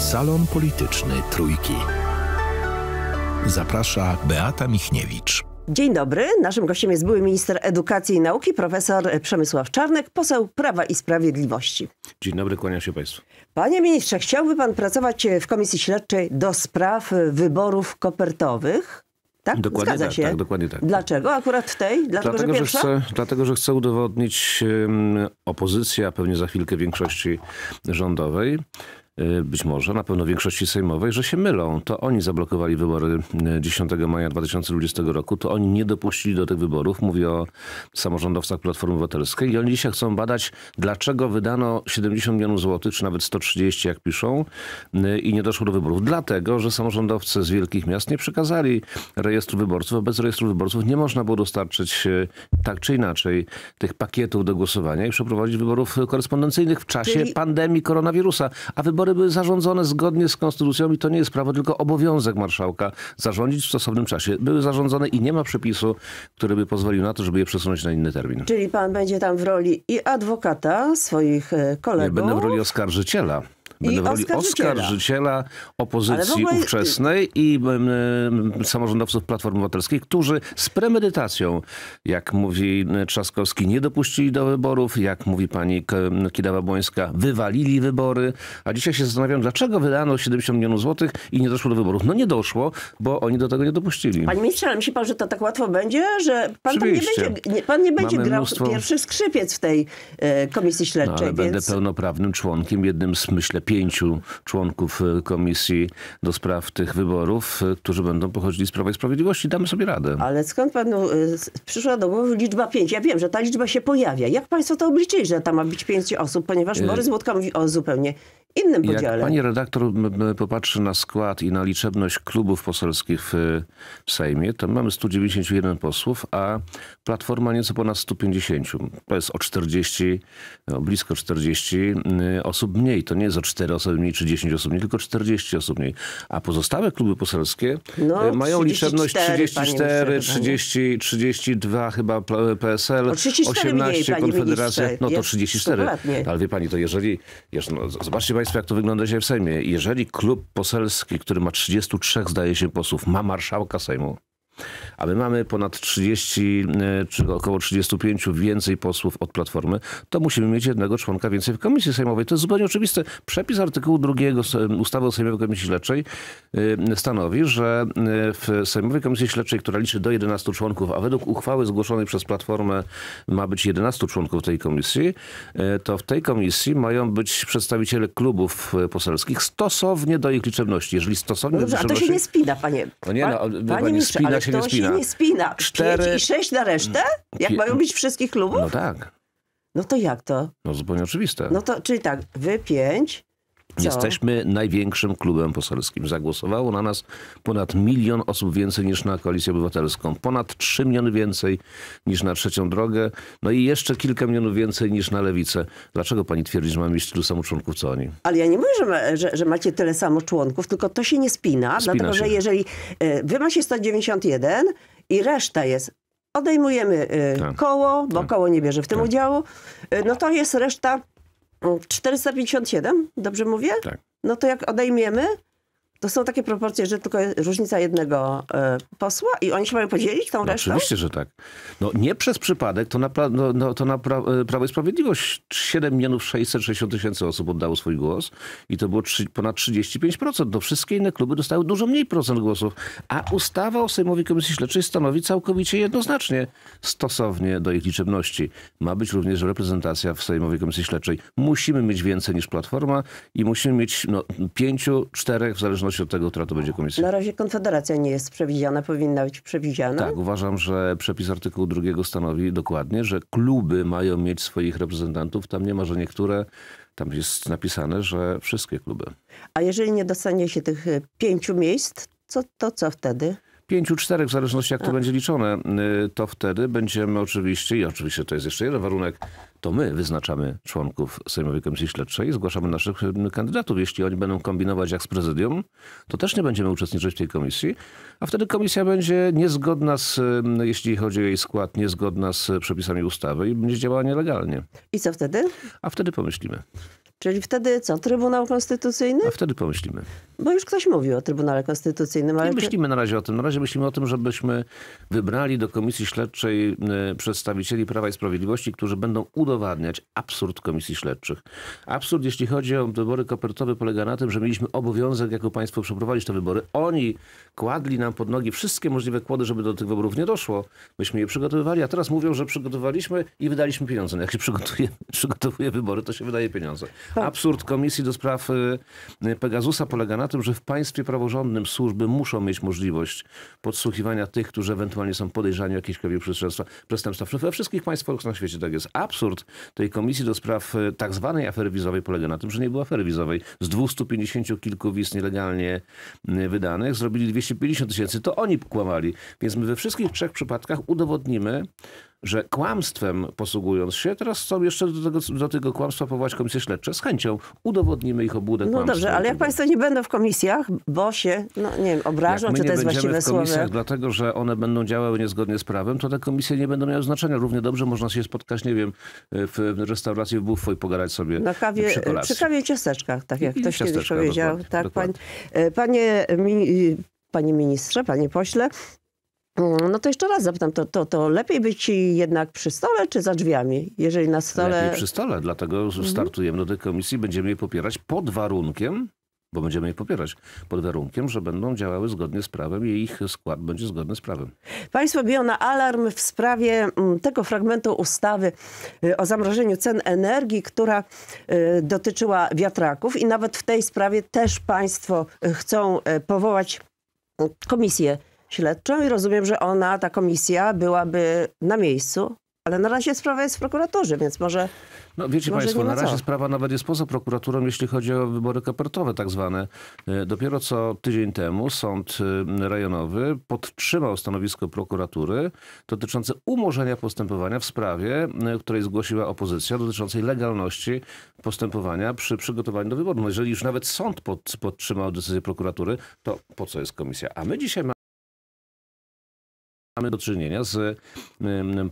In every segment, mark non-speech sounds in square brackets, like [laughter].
Salon Polityczny Trójki. Zaprasza Beata Michniewicz. Dzień dobry. Naszym gościem jest były minister edukacji i nauki, profesor Przemysław Czarnek, poseł Prawa i Sprawiedliwości. Dzień dobry, kłaniam się Państwu. Panie ministrze, chciałby Pan pracować e, w komisji śledczej do spraw e, wyborów kopertowych? Tak? Dokładnie Zgadza tak, się. Tak, dokładnie tak. Dlaczego akurat w tej? Dlatego, dlatego, że, że chcę, dlatego, że chcę udowodnić um, opozycja, pewnie za chwilkę większości rządowej, Y, być może, na pewno większości sejmowej, że się mylą. To oni zablokowali wybory 10 y, maja 2020 roku, to oni nie dopuścili do tych wyborów. Mówię o samorządowcach Platformy Obywatelskiej i oni dzisiaj chcą badać, dlaczego wydano 70 milionów złotych, czy nawet 130, jak piszą, y, i nie doszło do wyborów. Dlatego, że samorządowcy z wielkich miast nie przekazali rejestru wyborców, a bez rejestru wyborców nie można było dostarczyć tak czy inaczej tych pakietów do głosowania i przeprowadzić wyborów korespondencyjnych w czasie Czyli... pandemii koronawirusa. A wybory wybory były zarządzone zgodnie z konstytucją i to nie jest prawo, tylko obowiązek marszałka zarządzić w stosownym czasie. Były zarządzone i nie ma przepisu, który by pozwolił na to, żeby je przesunąć na inny termin. Czyli pan będzie tam w roli i adwokata swoich e, kolegów. Nie, będę w roli oskarżyciela. Będę I oskarżyciela, opozycji ogóle... ówczesnej i y, y, samorządowców Platformy Obywatelskiej, którzy z premedytacją, jak mówi Trzaskowski, nie dopuścili do wyborów, jak mówi pani Kidawa-Błońska, wywalili wybory. A dzisiaj się zastanawiam, dlaczego wydano 70 milionów złotych i nie doszło do wyborów. No nie doszło, bo oni do tego nie dopuścili. Panie ministrze, ale myśli pan, że to tak łatwo będzie, że pan nie będzie, nie, pan nie będzie grał mnóstwo... pierwszy skrzypiec w tej y, komisji śledczej. No, ale więc... będę pełnoprawnym członkiem, jednym z, myślę, pięciu członków e, komisji do spraw tych wyborów, e, którzy będą pochodzili z Prawa i Sprawiedliwości. Damy sobie radę. Ale skąd panu no, e, przyszła do głowy liczba pięć? Ja wiem, że ta liczba się pojawia. Jak państwo to obliczyli, że tam ma być pięć osób? Ponieważ Borys Łódka mówi o zupełnie innym podziale. Jak pani redaktor popatrzy na skład i na liczebność klubów poselskich w, y, w Sejmie, to mamy 191 posłów, a Platforma nieco ponad 150. To jest o 40, blisko 40 y, osób mniej. To nie jest o 4 osoby mniej czy 10 osób mniej, tylko 40 osób mniej. A pozostałe kluby poselskie no, y, mają 34, liczebność 34, 30, 32 chyba PSL, 18 mniej, Konfederacja. No to 34. Ale wie pani, to jeżeli... Jeszcze, no, zobaczcie Państwa, jak to wygląda dzisiaj w Sejmie. Jeżeli klub poselski, który ma 33, zdaje się, posłów, ma marszałka Sejmu, a my mamy ponad 30, e, czy około 35 więcej posłów od Platformy, to musimy mieć jednego członka więcej w Komisji Sejmowej. To jest zupełnie oczywiste. Przepis artykułu 2 ustawy o Sejmowej Komisji Śledczej e, stanowi, że e, w Sejmowej Komisji Śledczej, która liczy do 11 członków, a według uchwały zgłoszonej przez Platformę ma być 11 członków tej komisji, to w tej komisji mają być przedstawiciele klubów poselskich stosownie do ich liczebności. Jeżeli stosownie no dobrze, do liczebności... a to się nie spina, panie. No nie, no, panie, panie spina ale... się się nie spina. To się nie spina. Cztery Pięć i sześć na resztę? Jak Pię... mają być wszystkich klubów? No tak. No to jak to? No zupełnie oczywiste. No to, czyli tak, wy pięć, co? Jesteśmy największym klubem poselskim. Zagłosowało na nas ponad milion osób więcej niż na Koalicję Obywatelską. Ponad trzy miliony więcej niż na Trzecią Drogę. No i jeszcze kilka milionów więcej niż na Lewicę. Dlaczego pani twierdzi, że mamy mieć tylu samo członków co oni? Ale ja nie mówię, że, ma, że, że macie tyle samo członków, tylko to się nie spina. spina dlatego, się. że jeżeli e, wy macie 191 i reszta jest odejmujemy y, tak. koło, bo tak. koło nie bierze w tym tak. udziału, y, no to jest reszta 457, mm, dobrze mówię? Tak. No to jak odejmiemy, to są takie proporcje, że tylko różnica jednego y, posła i oni się mają podzielić tą no resztą? Oczywiście, że tak. No nie przez przypadek, to na, no, no, to na pra e, Prawo i Sprawiedliwość 7 milionów 660 tysięcy osób oddało swój głos i to było 3, ponad 35%. Do no, wszystkie inne kluby dostały dużo mniej procent głosów, a ustawa o Sejmowej Komisji Śledczej stanowi całkowicie jednoznacznie stosownie do ich liczebności. Ma być również reprezentacja w Sejmowej Komisji Śledczej. Musimy mieć więcej niż Platforma i musimy mieć no, 5, 4 w zależności od tego, która to będzie komisja. Na razie Konfederacja nie jest przewidziana, powinna być przewidziana. Tak, uważam, że przepis artykułu drugiego stanowi dokładnie, że kluby mają mieć swoich reprezentantów. Tam nie ma, że niektóre tam jest napisane, że wszystkie kluby. A jeżeli nie dostanie się tych pięciu miejsc, co, to co wtedy? pięciu, czterech, w zależności jak to tak. będzie liczone, y, to wtedy będziemy oczywiście, i oczywiście to jest jeszcze jeden warunek, to my wyznaczamy członków Sejmowej Komisji Śledczej i zgłaszamy naszych y, kandydatów. Jeśli oni będą kombinować jak z prezydium, to też nie będziemy uczestniczyć w tej komisji, a wtedy komisja będzie niezgodna z, y, jeśli chodzi o jej skład, niezgodna z przepisami ustawy i będzie działała nielegalnie. I co wtedy? A wtedy pomyślimy. Czyli wtedy co? Trybunał Konstytucyjny? A wtedy pomyślimy. Bo już ktoś mówił o Trybunale Konstytucyjnym. Ale... Nie myślimy na razie o tym. Na razie myślimy o tym, żebyśmy wybrali do Komisji Śledczej e, przedstawicieli Prawa i Sprawiedliwości, którzy będą udowadniać absurd Komisji Śledczych. Absurd, jeśli chodzi o wybory kopertowe, polega na tym, że mieliśmy obowiązek jako państwo przeprowadzić te wybory. Oni kładli nam pod nogi wszystkie możliwe kłody, żeby do tych wyborów nie doszło. Myśmy je przygotowywali, a teraz mówią, że przygotowaliśmy i wydaliśmy pieniądze. No jak się przygotuje, [laughs] przygotowuje wybory, to się wydaje pieniądze. Tak. Absurd Komisji do Spraw y, y, Pegasusa polega na tym, że w państwie praworządnym służby muszą mieć możliwość podsłuchiwania tych, którzy ewentualnie są podejrzani o jakieś przestępstwa. przestępstwa. We wszystkich państwach na świecie tak jest. Absurd tej Komisji do Spraw y, tak zwanej afery wizowej polega na tym, że nie było afery wizowej. Z 250 kilku wiz nielegalnie wydanych zrobili 250 tysięcy. To oni kłamali. Więc my we wszystkich trzech przypadkach udowodnimy, że kłamstwem posługując się, teraz chcą jeszcze do tego, do tego kłamstwa powołać komisję śledcze. Z chęcią udowodnimy ich obłudę No dobrze, ale tak jak państwo nie będą w komisjach, bo się, no nie wiem, obrażą, czy to jest właściwe słowo? komisjach, dlatego że one będą działały niezgodnie z prawem, to te komisje nie będą miały znaczenia. Równie dobrze można się spotkać, nie wiem, w restauracji w Buffo i pogadać sobie Na kawie, przy, przy kawie i ciasteczkach, tak jak I ktoś kiedyś powiedział. Dokładnie, tak, dokładnie. Pan, e, panie Panie ministrze, panie pośle, Mm, no to jeszcze raz zapytam, to, to, to lepiej być jednak przy stole czy za drzwiami? Jeżeli na stole... Lepiej przy stole, dlatego że mhm. startujemy do tej komisji, będziemy je popierać pod warunkiem, bo będziemy je popierać, pod warunkiem, że będą działały zgodnie z prawem i ich skład będzie zgodny z prawem. Państwo biją na alarm w sprawie mm, tego fragmentu ustawy y, o zamrożeniu cen energii, która y, dotyczyła wiatraków i nawet w tej sprawie też państwo y, chcą powołać mm, komisję śledczą i rozumiem, że ona, ta komisja byłaby na miejscu, ale na razie sprawa jest w prokuratorze, więc może... No wiecie może państwo, na razie sprawa nawet jest poza prokuraturą, jeśli chodzi o wybory kopertowe tak zwane. E, dopiero co tydzień temu sąd e, rejonowy podtrzymał stanowisko prokuratury dotyczące umorzenia postępowania w sprawie, e, której zgłosiła opozycja, dotyczącej legalności postępowania przy przygotowaniu do wyborów. No jeżeli już nawet sąd pod, podtrzymał decyzję prokuratury, to po co jest komisja? A my dzisiaj mamy mamy do czynienia z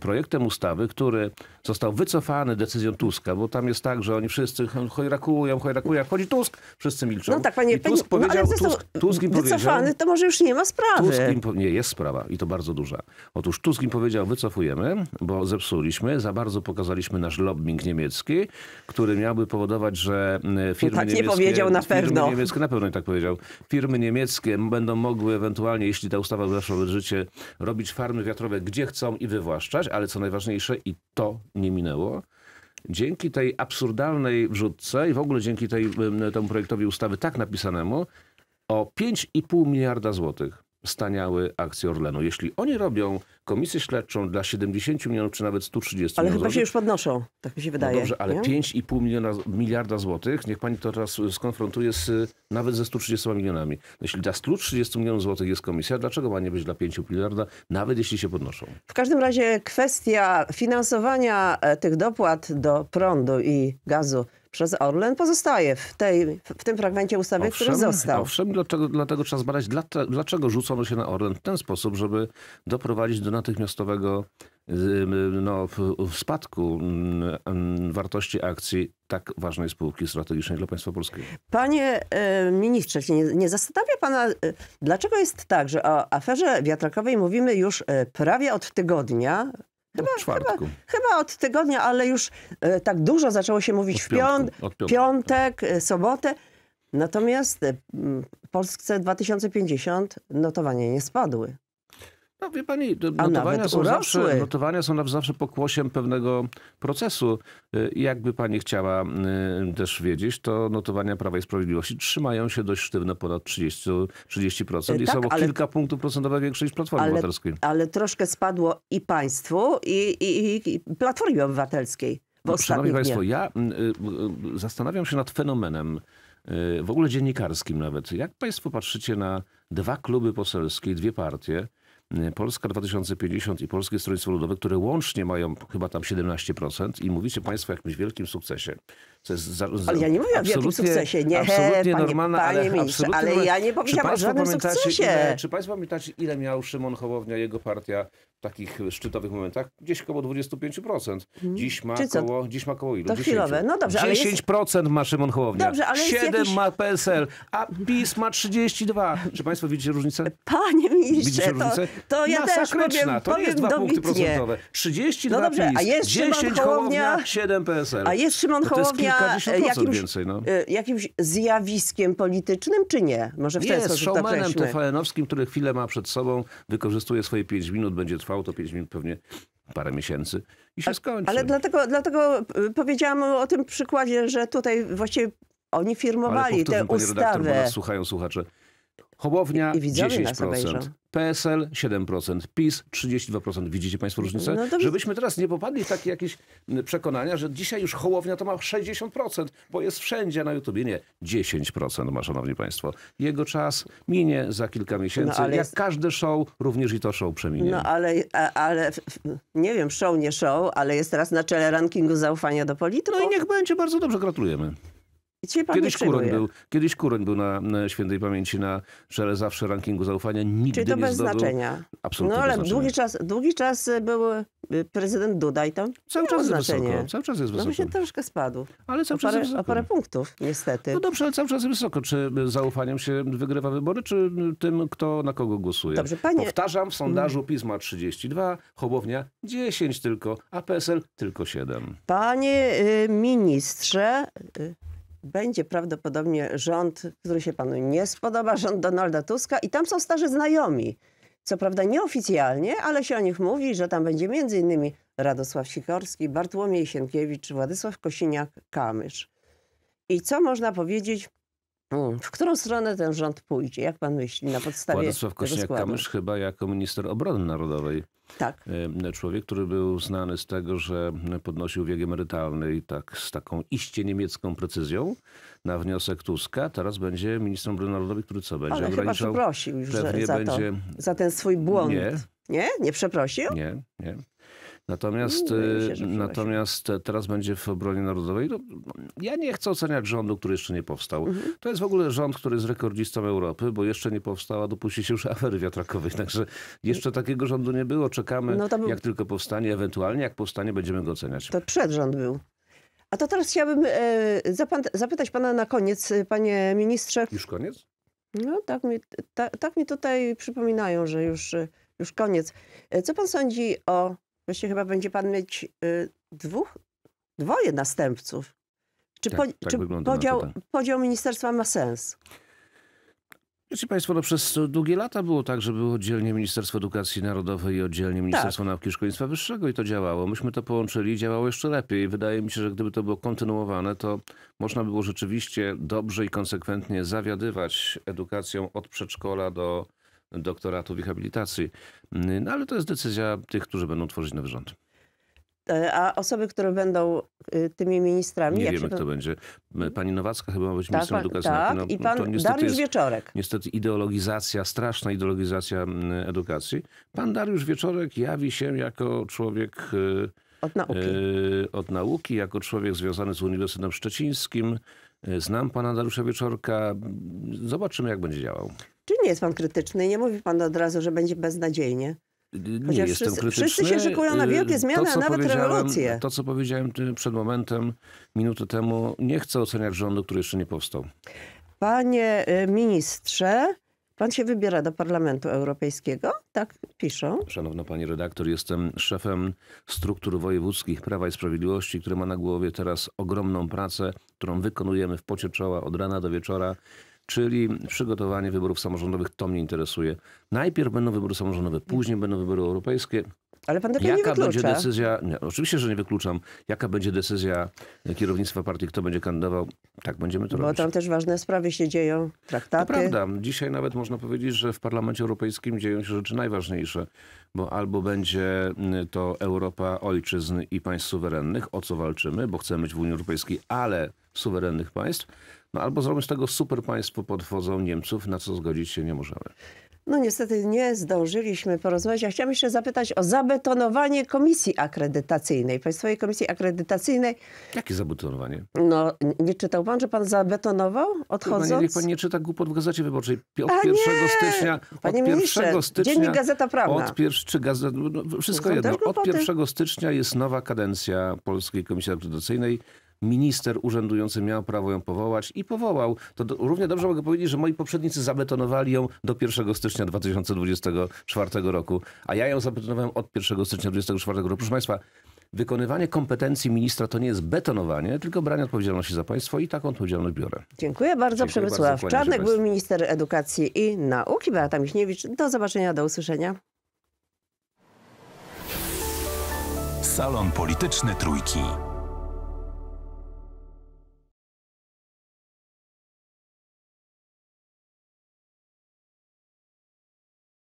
projektem ustawy, który został wycofany decyzją Tuska, bo tam jest tak, że oni wszyscy chojrakują, chojrakują, chodzi Tusk, wszyscy milczą. No tak, panie, I Tusk no, powiedział, no, Tusk, Tusk im wycofany, to może już nie ma sprawy. Tusk im, nie, jest sprawa i to bardzo duża. Otóż Tusk im powiedział, wycofujemy, bo zepsuliśmy, za bardzo pokazaliśmy nasz lobbying niemiecki, który miałby powodować, że no firmy tak niemieckie... nie powiedział na pewno. Firmy niemieckie, na pewno i tak powiedział. Firmy niemieckie będą mogły ewentualnie, jeśli ta ustawa weszła w życie, robić farmy wiatrowe gdzie chcą i wywłaszczać, ale co najważniejsze, i to nie minęło, dzięki tej absurdalnej wrzutce i w ogóle dzięki tej, temu projektowi ustawy tak napisanemu o 5,5 miliarda złotych staniały akcje Orlenu. Jeśli oni robią komisję śledczą dla 70 milionów, czy nawet 130 milionów... Ale chyba się już podnoszą, tak mi się no wydaje. No dobrze, ale nie? 5,5 miliona, miliarda złotych, niech pani to teraz skonfrontuje z, nawet ze 130 milionami. No jeśli dla 130 milionów złotych jest komisja, dlaczego ma nie być dla 5 miliarda, nawet jeśli się podnoszą? W każdym razie kwestia finansowania e, tych dopłat do prądu i gazu przez Orlen pozostaje w, tej, w tym fragmencie ustawy, owszem, który został. Owszem, dlaczego, dlatego trzeba zbadać, dlaczego rzucono się na Orlen w ten sposób, żeby doprowadzić do natychmiastowego no, spadku wartości akcji tak ważnej spółki strategicznej dla państwa polskiego. Panie y, ministrze, nie, nie zastanawia pana, y, dlaczego jest tak, że o aferze wiatrakowej mówimy już y, prawie od tygodnia, Chyba, od czwartku. Chyba, chyba, od tygodnia, ale już e, tak dużo zaczęło się mówić w piątku, piątek, piątek sobotę. Natomiast e, Polsce 2050 notowania nie spadły. No wie pani, notowania są, zawsze, notowania są zawsze pokłosiem pewnego procesu. Y, jakby pani chciała y, też wiedzieć, to notowania Prawa i Sprawiedliwości trzymają się dość sztywno ponad 30%, 30% y, i tak, są o ale, kilka punktów procentowych większe niż Platformy ale, Obywatelskiej. Ale troszkę spadło i państwu, i, i, i Platformie Obywatelskiej. No, szanowni Państwo, ja zastanawiam się nad fenomenem, w ogóle dziennikarskim nawet. Jak Państwo patrzycie na dwa kluby poselskie dwie partie, Y, Polska 2050 i Polskie Stronnictwo Ludowe, które łącznie mają chyba tam 17% i mówicie Państwo o jakimś wielkim sukcesie. To jest za, za, ale ja nie mówię o wielkim sukcesie. Nie, absolutnie panie, normalna, panie ale, ministrze, ale ja nie powiedziałam o żadnym sukcesie. Ile, czy państwo pamiętacie, ile miał Szymon Hołownia, jego partia w takich szczytowych momentach? Gdzieś około 25%. Mhm. Dziś ma, koło, dziś ma koło ilu? To 10. chwilowe. No dobrze, 10% ale jest... ma Szymon Hołownia. Dobrze, ale 7 jakiś... ma PSL, a PiS ma 32. Czy państwo widzicie różnicę? Panie ministrze, to, różnicę? to ja też powiem, To nie jest 2 dobitnie. punkty procentowe. 32 no dobrze, PiS, a jest 10 Szymon Hołownia, 7 PSL. A jest Szymon Hołownia kilkadziesiąt procent jakimś, więcej. No. E, jakimś zjawiskiem politycznym, czy nie? Może w ten jest, sposób showmanem TVN-owskim, który chwilę ma przed sobą, wykorzystuje swoje 5 minut, będzie trwał to 5 minut pewnie parę miesięcy i się A, skończy. Ale dlatego, dlatego e, powiedziałam o tym przykładzie, że tutaj właściwie oni firmowali ale powtórzę, tę ustawę. Redaktor, bo nas słuchają słuchacze. Hołownia I, i 10%, PSL 7%, PiS 32%. Widzicie Państwo różnicę? No to... Żebyśmy teraz nie popadli w takie jakieś przekonania, że dzisiaj już Hołownia to ma 60%, bo jest wszędzie na YouTubie. Nie, 10% ma, Szanowni Państwo. Jego czas minie za kilka miesięcy. No, Jak każdy show, również i to show przeminie. No ale, ale nie wiem, show nie show, ale jest teraz na czele rankingu zaufania do polityków. No i niech będzie, bardzo dobrze, gratulujemy. Kiedyś Kuroń, był, kiedyś Kuroń był na, na świętej pamięci na czele zawsze rankingu zaufania. Nigdy Czyli to nie bez zdobył... znaczenia. Absolutnie No ale długi, czas, długi czas y, był y, prezydent Duda i to cały czas znaczenie. Wysoko, cały czas jest no wysoko. No się troszkę spadł. Ale cały o czas parę, jest wysoko. O parę punktów niestety. No dobrze, ale cały czas jest wysoko. Czy zaufaniem się wygrywa wybory, czy tym, kto na kogo głosuje? Dobrze, panie... Powtarzam, w sondażu mm. Pisma 32, chołownia 10 tylko, a PSL tylko 7. Panie y, ministrze będzie prawdopodobnie rząd, który się panu nie spodoba, rząd Donalda Tuska i tam są starzy znajomi. Co prawda nieoficjalnie, ale się o nich mówi, że tam będzie m.in. Radosław Sikorski, Bartłomiej Sienkiewicz, Władysław Kosiniak-Kamysz. I co można powiedzieć Hmm, w którą stronę ten rząd pójdzie? Jak pan myśli na podstawie Władysław Kośniak-Kamysz chyba jako minister obrony narodowej. Tak. Człowiek, który był znany z tego, że podnosił wiek emerytalny i tak z taką iście niemiecką precyzją na wniosek Tuska. Teraz będzie ministrem obrony narodowej, który co będzie Ale ograniczał... Ale chyba przeprosił już za, to, będzie... za ten swój błąd. Nie. Nie? Nie przeprosił? Nie, nie. Natomiast, y, się, natomiast teraz będzie w obronie narodowej. No, ja nie chcę oceniać rządu, który jeszcze nie powstał. Mhm. To jest w ogóle rząd, który jest rekordzistą Europy, bo jeszcze nie powstała, dopuści się już afery wiatrakowej. [laughs] Także jeszcze takiego rządu nie było. Czekamy, no jak tylko powstanie, ewentualnie jak powstanie, będziemy go oceniać. To przedrząd był. A to teraz chciałabym e, zapytać pana na koniec, e, panie ministrze. Już koniec? No tak mi, ta, tak mi tutaj przypominają, że już, e, już koniec. Co pan sądzi o Właśnie chyba będzie pan mieć y, dwóch, dwoje następców. Czy, tak, po, tak czy podział, to, tak. podział ministerstwa ma sens? Wiecie Państwo, no przez długie lata było tak, że było oddzielnie Ministerstwo Edukacji Narodowej i oddzielnie Ministerstwo tak. Nauki i Szkolnictwa Wyższego i to działało. Myśmy to połączyli i działało jeszcze lepiej. Wydaje mi się, że gdyby to było kontynuowane, to można by było rzeczywiście dobrze i konsekwentnie zawiadywać edukacją od przedszkola do doktoratu i habilitacji. No ale to jest decyzja tych, którzy będą tworzyć nowy rząd. E, a osoby, które będą y, tymi ministrami... Nie wiemy, się... kto będzie. Pani Nowacka chyba ma być tak, ministrem tak, edukacji. No, tak, no, i pan Dariusz Wieczorek. Niestety ideologizacja, straszna ideologizacja edukacji. Pan Dariusz Wieczorek jawi się jako człowiek... E, od nauki. E, od nauki, jako człowiek związany z Uniwersytetem Szczecińskim. Znam pana Dariusza Wieczorka. Zobaczymy, jak będzie działał. Czy nie jest pan krytyczny? Nie mówi pan od razu, że będzie beznadziejnie? nie Chociaż jestem wszyscy, krytyczny. Wszyscy się szykują na wielkie y, zmiany, to, a nawet rewolucje. To, co powiedziałem przed momentem, minutę temu, nie chcę oceniać rządu, który jeszcze nie powstał. Panie y, ministrze, pan się wybiera do Parlamentu Europejskiego? Tak piszą. Szanowna pani redaktor, jestem szefem struktur wojewódzkich Prawa i Sprawiedliwości, który ma na głowie teraz ogromną pracę, którą wykonujemy w pocie czoła od rana do wieczora czyli przygotowanie wyborów samorządowych. To mnie interesuje. Najpierw będą wybory samorządowe, później będą wybory europejskie. Ale pan jaka nie wyklucza. będzie decyzja? Nie, oczywiście, że nie wykluczam. Jaka będzie decyzja kierownictwa partii, kto będzie kandydował? Tak będziemy to Bo robić. Bo tam też ważne sprawy się dzieją, traktaty. To prawda. Dzisiaj nawet można powiedzieć, że w Parlamencie Europejskim dzieją się rzeczy najważniejsze. Bo albo będzie mm, to Europa ojczyzn i państw suwerennych, o co walczymy, bo chcemy być w Unii Europejskiej, ale suwerennych państw, no albo zrobimy z tego super państwo pod wodzą Niemców, na co zgodzić się nie możemy. No niestety nie zdążyliśmy porozmawiać. Ja chciałam jeszcze zapytać o zabetonowanie komisji akredytacyjnej, Państwowej Komisji Akredytacyjnej. Jakie zabetonowanie? No, nie czytał pan, że pan zabetonował odchodząc? Panie, niech pan nie czyta głupot w Gazecie Wyborczej. Od 1 stycznia... Panie od ministrze, 1 stycznia, Dziennik Gazeta Prawna. Od pier... czy gazet, no, no wszystko jedno. Od 1 stycznia jest nowa kadencja Polskiej Komisji Akredytacyjnej minister urzędujący miał prawo ją powołać i powołał. To do, równie dobrze mogę powiedzieć, że moi poprzednicy zabetonowali ją do 1 stycznia 2024 roku, a ja ją zabetonowałem od 1 stycznia 2024 roku. Proszę Państwa, wykonywanie kompetencji ministra to nie jest betonowanie, tylko branie odpowiedzialności za państwo i taką odpowiedzialność biorę. Dziękuję bardzo, Dziękuję Przemysław bardzo, Czarnek, był minister edukacji i nauki. Beata Michniewicz, do zobaczenia, do usłyszenia. Salon Polityczny Trójki.